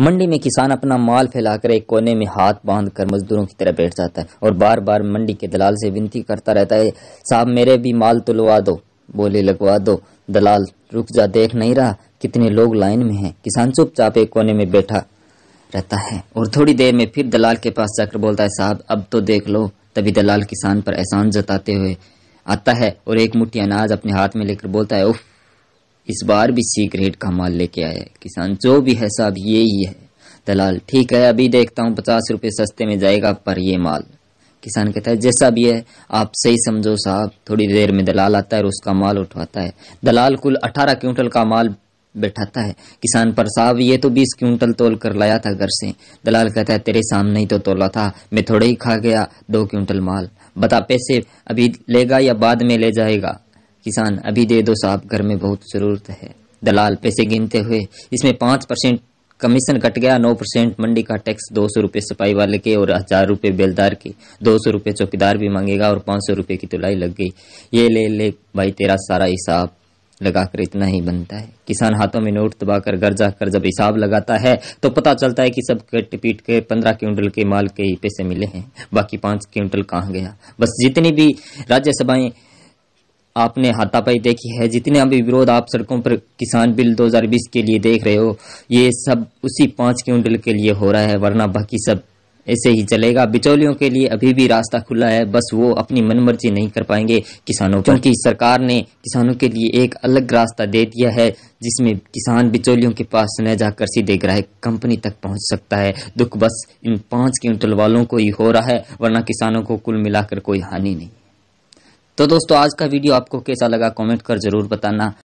मंडी में किसान अपना माल फैलाकर एक कोने में हाथ बांध कर मजदूरों की तरह बैठ जाता है और बार बार मंडी के दलाल से विनती करता रहता है साहब मेरे भी माल तुलवा दो बोले लगवा दो दलाल रुक जा देख नहीं रहा कितने लोग लाइन में हैं किसान चुपचाप एक कोने में बैठा रहता है और थोड़ी देर में फिर दलाल के पास जाकर बोलता है साहब अब तो देख लो तभी दलाल किसान पर एहसान जताते हुए आता है और एक मुठ्ठी अनाज अपने हाथ में लेकर बोलता है उफ इस बार भी सीक्रेट का माल लेके आया है किसान जो भी है साहब ये ही है दलाल ठीक है अभी देखता हूँ पचास रुपये सस्ते में जाएगा पर ये माल किसान कहता है जैसा भी है आप सही समझो साहब थोड़ी देर में दलाल आता है और उसका माल उठवाता है दलाल कुल अठारह क्विंटल का माल बैठाता है किसान पर साहब ये तो बीस क्विंटल तोल कर लाया था घर से दलाल कहता है तेरे सामने ही तो तोला था मैं थोड़े ही खा गया दो क्विंटल माल बता पैसे अभी लेगा या बाद में ले जाएगा किसान अभी दे दो साहब घर में बहुत ज़रूरत है दलाल पैसे गिनते हुए इसमें पाँच परसेंट कमीशन कट गया नौ परसेंट मंडी का टैक्स दो सौ रुपये सफाई वाले के और हज़ार रुपये बेलदार के दो सौ रुपये चौकीदार भी मांगेगा और पाँच सौ रुपये की तुलाई लग गई ये ले ले भाई तेरा सारा हिसाब लगाकर इतना ही बनता है किसान हाथों में नोट दबाकर घर जाकर जब हिसाब लगाता है तो पता चलता है कि सब कट पीट के पंद्रह क्विंटल के माल के ही पैसे मिले हैं बाकी पाँच क्विंटल कहाँ गया बस जितनी भी राज्यसभाएं आपने हाथापाई देखी है जितने अभी विरोध आप सड़कों पर किसान बिल 2020 के लिए देख रहे हो ये सब उसी पांच क्विंटल के लिए हो रहा है वरना बाकी सब ऐसे ही चलेगा बिचौलियों के लिए अभी भी रास्ता खुला है बस वो अपनी मनमर्जी नहीं कर पाएंगे किसानों क्योंकि सरकार ने किसानों के लिए एक अलग रास्ता दे दिया है जिसमें किसान बिचौलियों के पास न जाकर सीधे ग्राहक कंपनी तक पहुंच सकता है दुख बस इन पांच क्विंटल वालों को ही हो रहा है वरना किसानों को कुल मिलाकर कोई हानि नहीं तो दोस्तों आज का वीडियो आपको कैसा लगा कमेंट कर जरूर बताना